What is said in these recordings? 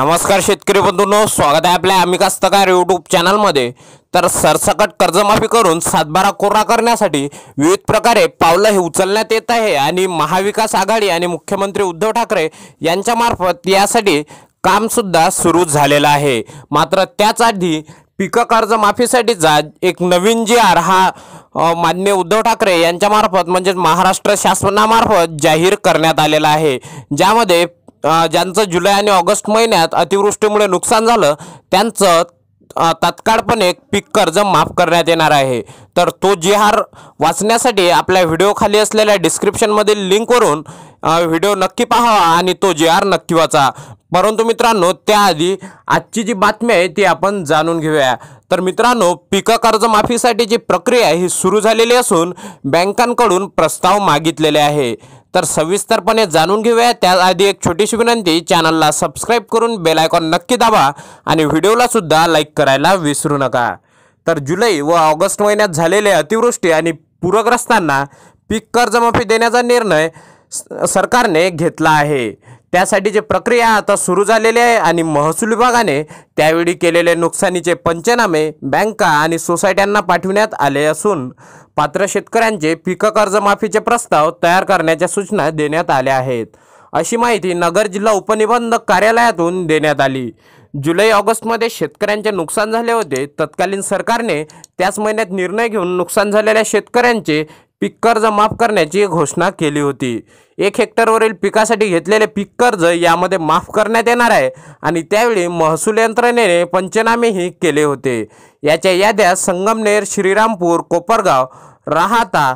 नमस्कार शेतकरी बंधूंनो स्वागत आहे आपल्या आम्ही कास्तकार यूट्यूब चॅनलमध्ये तर सरसकट कर्जमाफी करून सातबारा कोरा करण्यासाठी विविध प्रकारे पावलं हे उचलण्यात येत आहे आणि महाविकास आघाडी आणि मुख्यमंत्री उद्धव ठाकरे यांच्यामार्फत यासाठी कामसुद्धा सुरू झालेलं आहे मात्र त्याच आधी पिकं कर्जमाफीसाठीचा एक नवीन जी आर हा मान्य उद्धव ठाकरे यांच्यामार्फत म्हणजेच महाराष्ट्र शासनामार्फत जाहीर करण्यात आलेला आहे ज्यामध्ये ज्यांचं जुलै आणि ऑगस्ट महिन्यात अतिवृष्टीमुळे नुकसान झालं त्यांचं तात्काळपणे पीक कर्ज माफ करण्यात येणार आहे तर तो जे हार वाचण्यासाठी आपल्या व्हिडिओखाली असलेल्या डिस्क्रिप्शनमधील लिंकवरून व्हिडिओ नक्की पाहावा आणि तो जे आर नक्की वाचा परंतु मित्रांनो त्याआधी आजची जी बातमी आहे ती आपण जाणून घेऊया तर मित्रांनो पिकं जी प्रक्रिया ही सुरू झालेली असून बँकांकडून प्रस्ताव मागितलेले आहे तर सविस्तरपणे जाणून घेऊया त्याआधी एक छोटीशी विनंती चॅनलला सबस्क्राईब करून बेलायकॉन नक्की दाबा आणि व्हिडिओला सुद्धा लाईक करायला विसरू नका तर जुलै व ऑगस्ट महिन्यात झालेल्या अतिवृष्टी आणि पूरग्रस्तांना पीक कर्जमाफी देण्याचा निर्णय सरकारने घेतला आहे त्यासाठी जे प्रक्रिया आता सुरू झालेली आहे आणि महसूल विभागाने त्यावेळी केलेले नुकसानीचे पंचनामे बँका आणि सोसायट्यांना पाठविण्यात आले असून पात्र शेतकऱ्यांचे पीक कर्जमाफीचे प्रस्ताव तयार करण्याच्या सूचना देण्यात आल्या आहेत अशी माहिती नगर जिल्हा उपनिबंधक कार्यालयातून देण्यात आली जुलै ऑगस्टमध्ये शेतकऱ्यांचे नुकसान झाले होते तत्कालीन सरकारने त्याच महिन्यात निर्णय घेऊन नुकसान झालेल्या शेतकऱ्यांचे पीक कर्ज माफ करण्याची घोषणा केली होती एक हेक्टरवरील पिकासाठी घेतलेले पीक कर्ज यामध्ये माफ करण्यात येणार आहे आणि त्यावेळी महसूल यंत्रणेने पंचनामेही केले होते याच्या याद्या संगमनेर श्रीरामपूर कोपरगाव राहता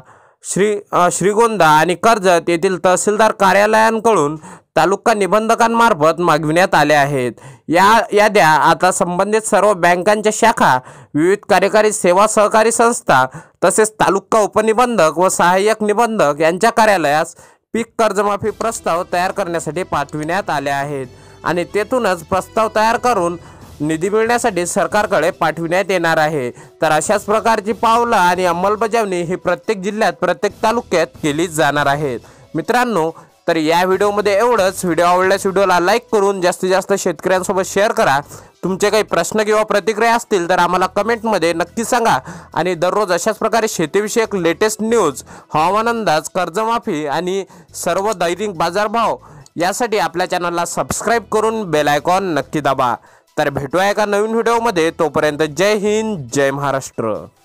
श्री श्रीगोंदा आणि कर्जत येथील तहसीलदार कार्यालयांकडून तालुका निबंधकांमार्फत मागविण्यात आल्या आहेत या याद्या आता संबंधित सर्व बँकांच्या शाखा विविध कार्यकारी सेवा सहकारी संस्था तसेच तालुका उपनिबंधक व सहाय्यक निबंधक यांच्या कार्यालयास पीक कर्जमाफी प्रस्ताव तयार करण्यासाठी पाठविण्यात आले आहेत आणि तेथूनच प्रस्ताव तयार करून निधी मिळण्यासाठी सरकारकडे पाठविण्यात येणार आहे तर अशाच प्रकारची पावलं आणि अंमलबजावणी ही प्रत्येक जिल्ह्यात प्रत्येक तालुक्यात केली जाणार आहेत मित्रांनो तर या व्हिडिओमध्ये एवढंच व्हिडिओ आवडल्यास व्हिडिओला लाईक करून जास्तीत जास्त शेतकऱ्यांसोबत शेअर करा तुमचे काही प्रश्न किंवा प्रतिक्रिया असतील तर आम्हाला कमेंटमध्ये नक्की सांगा आणि दररोज अशाच प्रकारे शेतीविषयक लेटेस्ट न्यूज हवामान अंदाज कर्जमाफी आणि सर्व दैनिक बाजारभाव यासाठी आपल्या चॅनलला सबस्क्राईब करून आयकॉन नक्की दाबा तर भेटूया एका नवीन व्हिडिओमध्ये तोपर्यंत जय हिंद जय महाराष्ट्र